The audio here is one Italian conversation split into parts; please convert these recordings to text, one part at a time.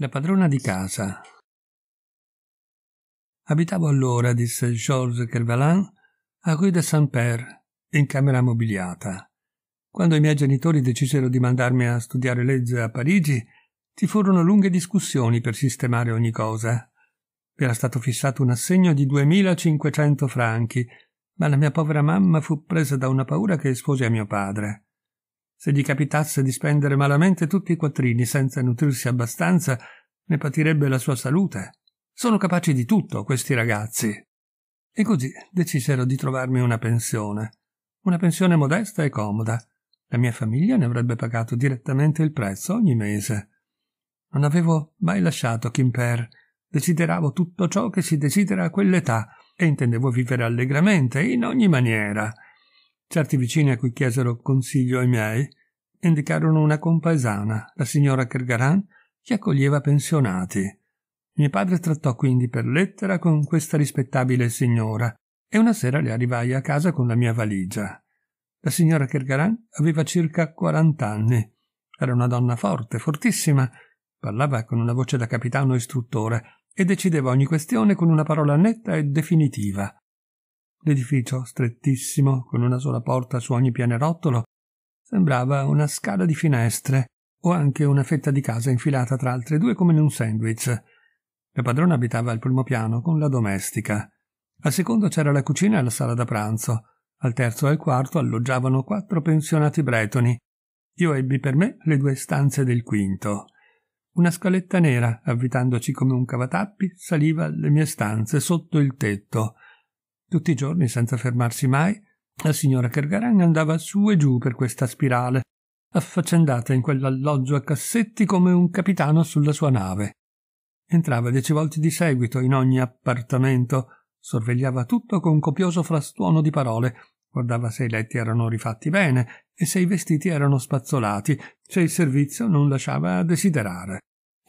La padrona di casa. Abitavo allora, disse Georges Kervalan, a Rue de Saint-Père, in camera mobiliata. Quando i miei genitori decisero di mandarmi a studiare legge a Parigi, ci furono lunghe discussioni per sistemare ogni cosa. Era stato fissato un assegno di 2500 franchi, ma la mia povera mamma fu presa da una paura che espose a mio padre. Se gli capitasse di spendere malamente tutti i quattrini senza nutrirsi abbastanza, ne patirebbe la sua salute. Sono capaci di tutto questi ragazzi. E così decisero di trovarmi una pensione. Una pensione modesta e comoda. La mia famiglia ne avrebbe pagato direttamente il prezzo ogni mese. Non avevo mai lasciato Kimper. Desideravo tutto ciò che si desidera a quell'età e intendevo vivere allegramente, in ogni maniera. Certi vicini a cui chiesero consiglio ai miei indicarono una compaesana, la signora Kergaran, che accoglieva pensionati. Mio padre trattò quindi per lettera con questa rispettabile signora e una sera le arrivai a casa con la mia valigia. La signora Kergaran aveva circa 40 anni. Era una donna forte, fortissima. Parlava con una voce da capitano istruttore e decideva ogni questione con una parola netta e definitiva. L'edificio, strettissimo, con una sola porta su ogni pianerottolo, sembrava una scala di finestre o anche una fetta di casa infilata tra altre due come in un sandwich. La padrona abitava al primo piano con la domestica. Al secondo c'era la cucina e la sala da pranzo. Al terzo e al quarto alloggiavano quattro pensionati bretoni. Io ebbi per me le due stanze del quinto. Una scaletta nera, avvitandoci come un cavatappi, saliva alle mie stanze sotto il tetto. Tutti i giorni, senza fermarsi mai, la signora Kergaran andava su e giù per questa spirale, affaccendata in quell'alloggio a cassetti come un capitano sulla sua nave. Entrava dieci volte di seguito in ogni appartamento, sorvegliava tutto con copioso frastuono di parole, guardava se i letti erano rifatti bene e se i vestiti erano spazzolati, se il servizio non lasciava a desiderare.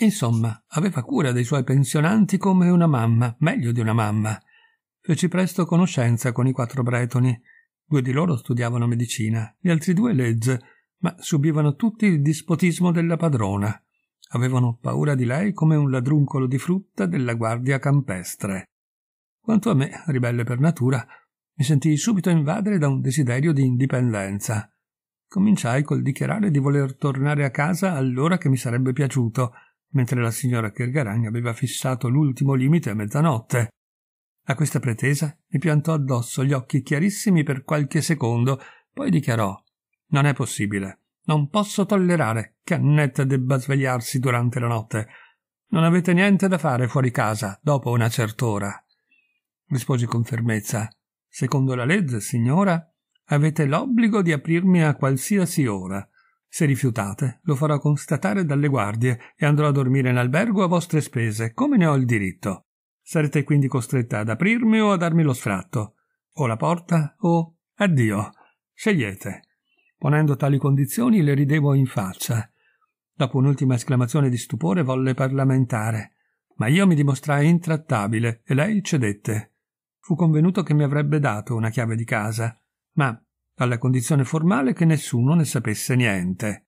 Insomma, aveva cura dei suoi pensionanti come una mamma, meglio di una mamma. Feci presto conoscenza con i quattro bretoni. Due di loro studiavano medicina, gli altri due legge, ma subivano tutti il dispotismo della padrona. Avevano paura di lei come un ladruncolo di frutta della guardia campestre. Quanto a me, ribelle per natura, mi sentii subito invadere da un desiderio di indipendenza. Cominciai col dichiarare di voler tornare a casa all'ora che mi sarebbe piaciuto, mentre la signora Kergaragna aveva fissato l'ultimo limite a mezzanotte. A questa pretesa mi piantò addosso gli occhi chiarissimi per qualche secondo, poi dichiarò Non è possibile. Non posso tollerare che Annette debba svegliarsi durante la notte. Non avete niente da fare fuori casa dopo una cert'ora. Risposi con fermezza. Secondo la legge, signora, avete l'obbligo di aprirmi a qualsiasi ora. Se rifiutate, lo farò constatare dalle guardie e andrò a dormire in albergo a vostre spese, come ne ho il diritto. Sarete quindi costretta ad aprirmi o a darmi lo sfratto. O la porta o... addio. Scegliete. Ponendo tali condizioni le ridevo in faccia. Dopo un'ultima esclamazione di stupore volle parlamentare. Ma io mi dimostrai intrattabile e lei cedette. Fu convenuto che mi avrebbe dato una chiave di casa, ma alla condizione formale che nessuno ne sapesse niente.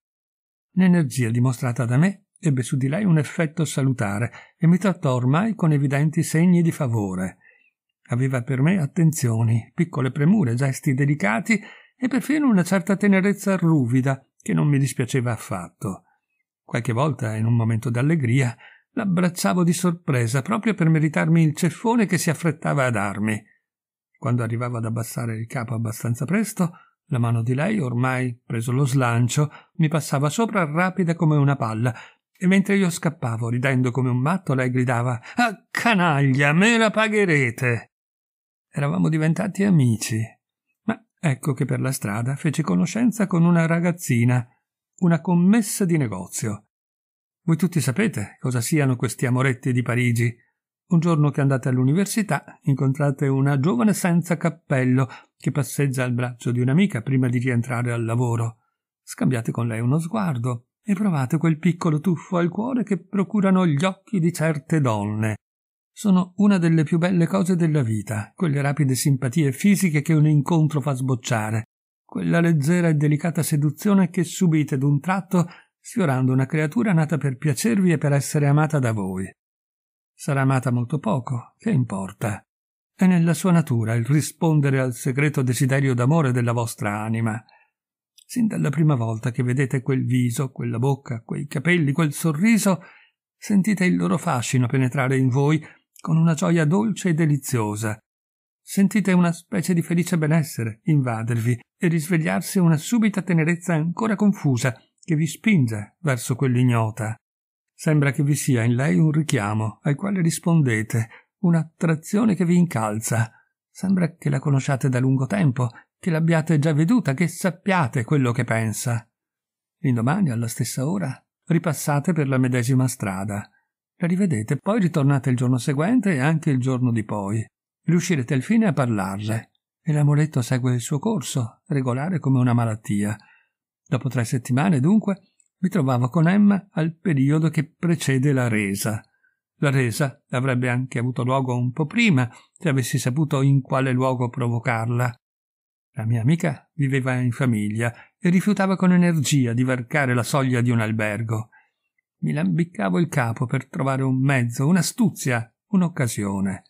L'energia dimostrata da me ebbe su di lei un effetto salutare e mi trattò ormai con evidenti segni di favore. Aveva per me attenzioni, piccole premure, gesti delicati e perfino una certa tenerezza ruvida che non mi dispiaceva affatto. Qualche volta, in un momento d'allegria, l'abbracciavo di sorpresa proprio per meritarmi il ceffone che si affrettava a darmi. Quando arrivavo ad abbassare il capo abbastanza presto, la mano di lei, ormai preso lo slancio, mi passava sopra rapida come una palla e mentre io scappavo, ridendo come un matto, lei gridava Ah, canaglia, me la pagherete. Eravamo diventati amici. Ma ecco che per la strada feci conoscenza con una ragazzina, una commessa di negozio. Voi tutti sapete cosa siano questi amoretti di Parigi, un giorno che andate all'università incontrate una giovane senza cappello che passeggia al braccio di un'amica prima di rientrare al lavoro. Scambiate con lei uno sguardo, e provate quel piccolo tuffo al cuore che procurano gli occhi di certe donne. Sono una delle più belle cose della vita, quelle rapide simpatie fisiche che un incontro fa sbocciare, quella leggera e delicata seduzione che subite d'un tratto sfiorando una creatura nata per piacervi e per essere amata da voi. Sarà amata molto poco, che importa. È nella sua natura il rispondere al segreto desiderio d'amore della vostra anima sin dalla prima volta che vedete quel viso, quella bocca, quei capelli, quel sorriso, sentite il loro fascino penetrare in voi con una gioia dolce e deliziosa. Sentite una specie di felice benessere invadervi e risvegliarsi una subita tenerezza ancora confusa che vi spinge verso quell'ignota. Sembra che vi sia in lei un richiamo al quale rispondete, un'attrazione che vi incalza. Sembra che la conosciate da lungo tempo che l'abbiate già veduta, che sappiate quello che pensa. L'indomani, alla stessa ora, ripassate per la medesima strada. La rivedete, poi ritornate il giorno seguente e anche il giorno di poi. Riuscirete alfine a parlarle. E l'amoretto segue il suo corso, regolare come una malattia. Dopo tre settimane, dunque, mi trovavo con Emma al periodo che precede la resa. La resa avrebbe anche avuto luogo un po' prima, se avessi saputo in quale luogo provocarla. La mia amica viveva in famiglia e rifiutava con energia di varcare la soglia di un albergo. Mi lambiccavo il capo per trovare un mezzo, un'astuzia, un'occasione.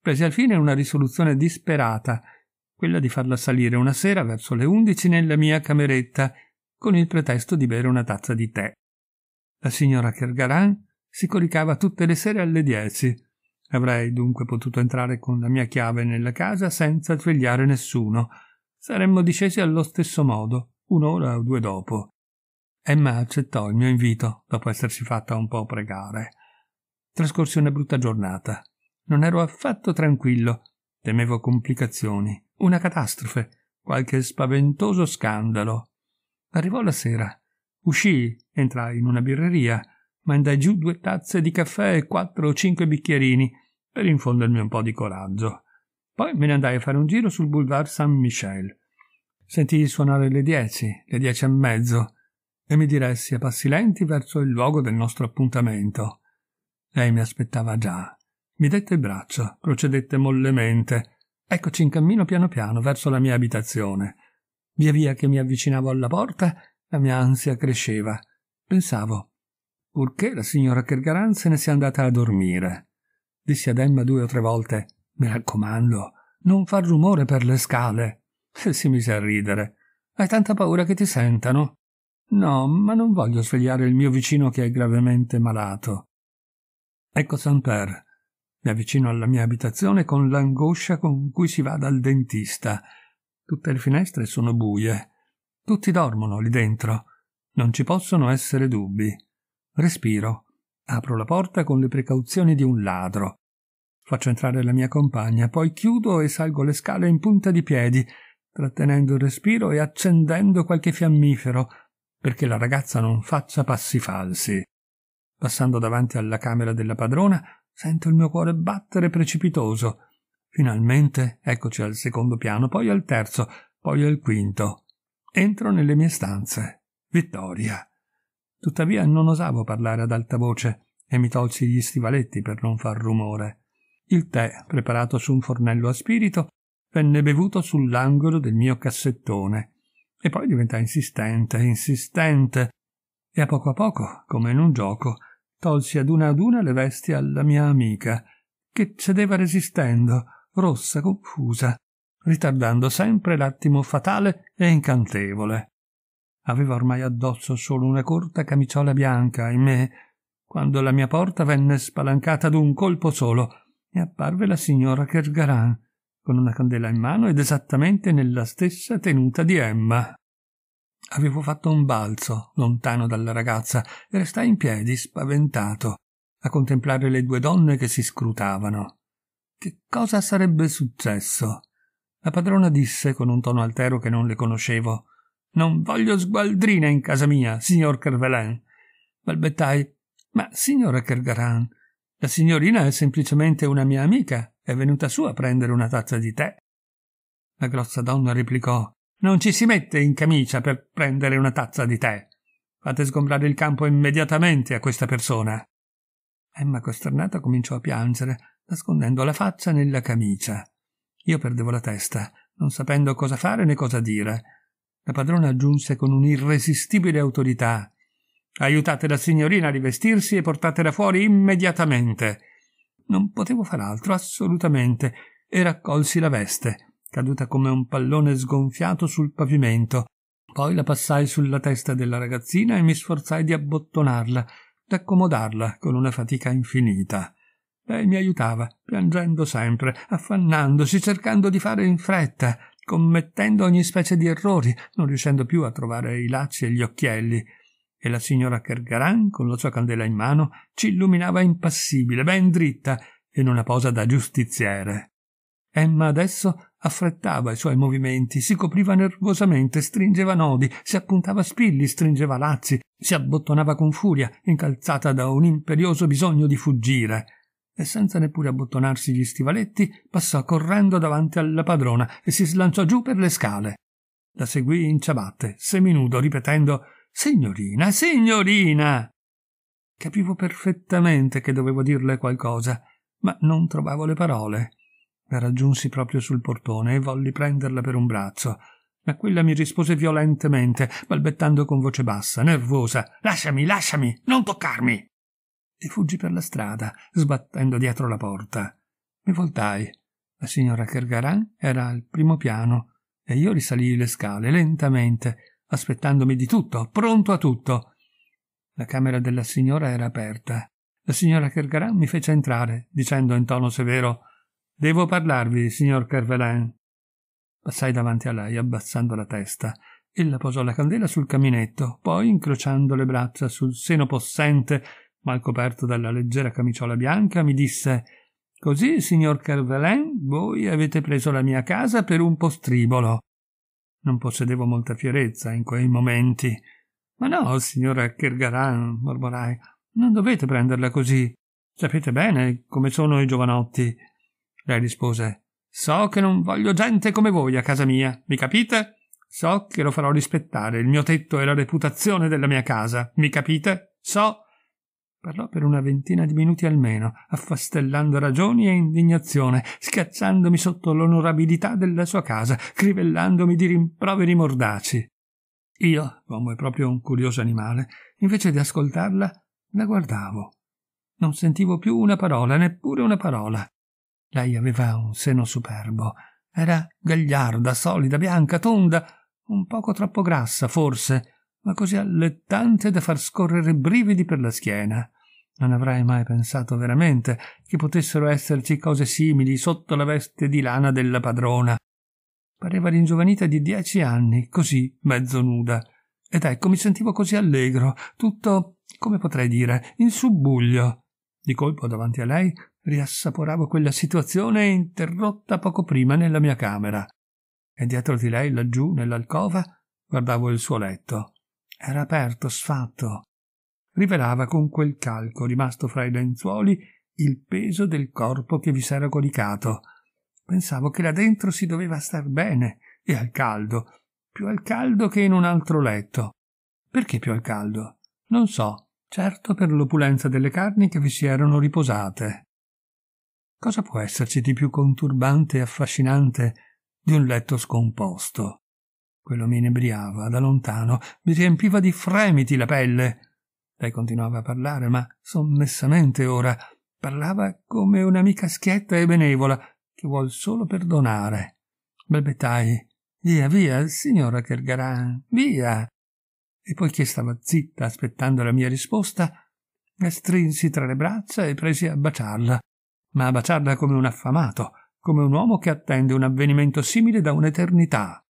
Presi al fine una risoluzione disperata, quella di farla salire una sera verso le undici nella mia cameretta, con il pretesto di bere una tazza di tè. La signora Kergaran si coricava tutte le sere alle dieci Avrei dunque potuto entrare con la mia chiave nella casa senza svegliare nessuno. Saremmo discesi allo stesso modo, un'ora o due dopo. Emma accettò il mio invito, dopo essersi fatta un po' pregare. Trascorsi una brutta giornata. Non ero affatto tranquillo. Temevo complicazioni, una catastrofe, qualche spaventoso scandalo. Arrivò la sera. Uscii, entrai in una birreria, mandai giù due tazze di caffè e quattro o cinque bicchierini per infondermi un po' di coraggio. Poi me ne andai a fare un giro sul boulevard Saint-Michel. Sentii suonare le dieci, le dieci e mezzo, e mi diressi a passi lenti verso il luogo del nostro appuntamento. Lei mi aspettava già. Mi dette il braccio, procedette mollemente. Eccoci in cammino piano piano verso la mia abitazione. Via via che mi avvicinavo alla porta, la mia ansia cresceva. Pensavo, purché la signora Kergaran se ne sia andata a dormire disse ad Emma due o tre volte. Mi raccomando, non far rumore per le scale. E si mise a ridere. Hai tanta paura che ti sentano? No, ma non voglio svegliare il mio vicino che è gravemente malato. Ecco Saint-Pierre. Mi avvicino alla mia abitazione con l'angoscia con cui si va dal dentista. Tutte le finestre sono buie. Tutti dormono lì dentro. Non ci possono essere dubbi. Respiro. Apro la porta con le precauzioni di un ladro. Faccio entrare la mia compagna, poi chiudo e salgo le scale in punta di piedi, trattenendo il respiro e accendendo qualche fiammifero, perché la ragazza non faccia passi falsi. Passando davanti alla camera della padrona, sento il mio cuore battere precipitoso. Finalmente eccoci al secondo piano, poi al terzo, poi al quinto. Entro nelle mie stanze. Vittoria. Tuttavia non osavo parlare ad alta voce e mi tolsi gli stivaletti per non far rumore. Il tè, preparato su un fornello a spirito, venne bevuto sull'angolo del mio cassettone e poi diventai insistente, insistente e a poco a poco, come in un gioco, tolsi ad una ad una le vesti alla mia amica, che cedeva resistendo, rossa, confusa, ritardando sempre l'attimo fatale e incantevole. Aveva ormai addosso solo una corta camiciola bianca in me, quando la mia porta venne spalancata ad un colpo solo e apparve la signora Kergaran, con una candela in mano ed esattamente nella stessa tenuta di Emma. Avevo fatto un balzo lontano dalla ragazza e restai in piedi spaventato a contemplare le due donne che si scrutavano. Che cosa sarebbe successo? La padrona disse con un tono altero che non le conoscevo non voglio sgualdrina in casa mia, signor Kervelin. Balbettai. Ma, signora Kergaran, la signorina è semplicemente una mia amica. È venuta su a prendere una tazza di tè. La grossa donna replicò. Non ci si mette in camicia per prendere una tazza di tè. Fate sgombrare il campo immediatamente a questa persona. Emma costernata cominciò a piangere, nascondendo la faccia nella camicia. Io perdevo la testa, non sapendo cosa fare né cosa dire. La padrona aggiunse con un'irresistibile autorità Aiutate la signorina a rivestirsi e portatela fuori immediatamente. Non potevo far altro, assolutamente, e raccolsi la veste, caduta come un pallone sgonfiato sul pavimento. Poi la passai sulla testa della ragazzina e mi sforzai di abbottonarla, d'accomodarla con una fatica infinita. Lei mi aiutava, piangendo sempre, affannandosi, cercando di fare in fretta commettendo ogni specie di errori, non riuscendo più a trovare i lacci e gli occhielli. E la signora Kergaran, con la sua candela in mano, ci illuminava impassibile, ben dritta, in una posa da giustiziere. Emma adesso affrettava i suoi movimenti, si copriva nervosamente, stringeva nodi, si appuntava spilli, stringeva lazzi, si abbottonava con furia, incalzata da un imperioso bisogno di fuggire e senza neppure abbottonarsi gli stivaletti passò correndo davanti alla padrona e si slanciò giù per le scale. La seguì in ciabatte, seminudo, ripetendo Signorina, signorina! Capivo perfettamente che dovevo dirle qualcosa, ma non trovavo le parole. La raggiunsi proprio sul portone e volli prenderla per un braccio, ma quella mi rispose violentemente, balbettando con voce bassa, nervosa Lasciami, lasciami, non toccarmi e fuggi per la strada, sbattendo dietro la porta. Mi voltai. La signora Kergaran era al primo piano e io risalii le scale lentamente, aspettandomi di tutto, pronto a tutto. La camera della signora era aperta. La signora Kergaran mi fece entrare, dicendo in tono severo Devo parlarvi, signor Kervelin. Passai davanti a lei, abbassando la testa. Ella posò la candela sul caminetto, poi, incrociando le braccia sul seno possente mal coperto dalla leggera camiciola bianca, mi disse Così, signor Carvelin, voi avete preso la mia casa per un postribolo. Non possedevo molta fierezza in quei momenti. Ma no, signora Kergaran, mormorai, non dovete prenderla così. Sapete bene come sono i giovanotti. Lei rispose So che non voglio gente come voi a casa mia, mi capite? So che lo farò rispettare il mio tetto e la reputazione della mia casa, mi capite? So Parlò per una ventina di minuti almeno, affastellando ragioni e indignazione, schiacciandomi sotto l'onorabilità della sua casa, crivellandomi di rimproveri mordaci. Io, è proprio un curioso animale, invece di ascoltarla, la guardavo. Non sentivo più una parola, neppure una parola. Lei aveva un seno superbo. Era gagliarda, solida, bianca, tonda, un poco troppo grassa, forse, ma così allettante da far scorrere brividi per la schiena. Non avrai mai pensato veramente che potessero esserci cose simili sotto la veste di lana della padrona. Pareva ringiovanita di dieci anni, così, mezzo nuda. Ed ecco, mi sentivo così allegro, tutto, come potrei dire, in subbuglio. Di colpo davanti a lei riassaporavo quella situazione interrotta poco prima nella mia camera. E dietro di lei, laggiù, nell'alcova, guardavo il suo letto era aperto, sfatto. Rivelava con quel calco rimasto fra i lenzuoli il peso del corpo che vi s'era coricato. Pensavo che là dentro si doveva star bene e al caldo, più al caldo che in un altro letto. Perché più al caldo? Non so, certo per l'opulenza delle carni che vi si erano riposate. Cosa può esserci di più conturbante e affascinante di un letto scomposto? Quello mi inebriava da lontano, mi riempiva di fremiti la pelle. Lei continuava a parlare, ma sommessamente ora. Parlava come un'amica schietta e benevola, che vuol solo perdonare. Balbettai. Via, via, signora Kergaran, via. E poiché stava zitta aspettando la mia risposta, la strinsi tra le braccia e presi a baciarla, ma a baciarla come un affamato, come un uomo che attende un avvenimento simile da un'eternità.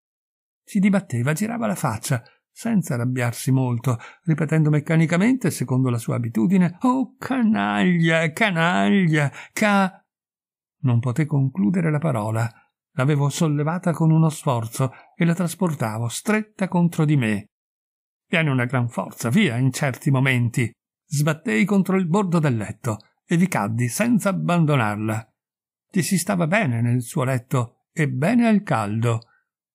Si dibatteva, girava la faccia, senza arrabbiarsi molto, ripetendo meccanicamente, secondo la sua abitudine, Oh canaglia, canaglia, ca. Non poté concludere la parola. L'avevo sollevata con uno sforzo e la trasportavo stretta contro di me. Viene una gran forza, via, in certi momenti. Sbattei contro il bordo del letto e vi caddi senza abbandonarla. Ti si stava bene nel suo letto e bene al caldo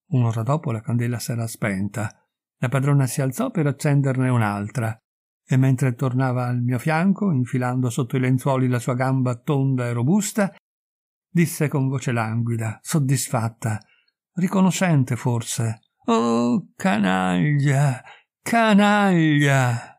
Un'ora dopo la candela s'era spenta. La padrona si alzò per accenderne un'altra e mentre tornava al mio fianco, infilando sotto i lenzuoli la sua gamba tonda e robusta, disse con voce languida, soddisfatta, riconoscente forse: Oh, canaglia, canaglia!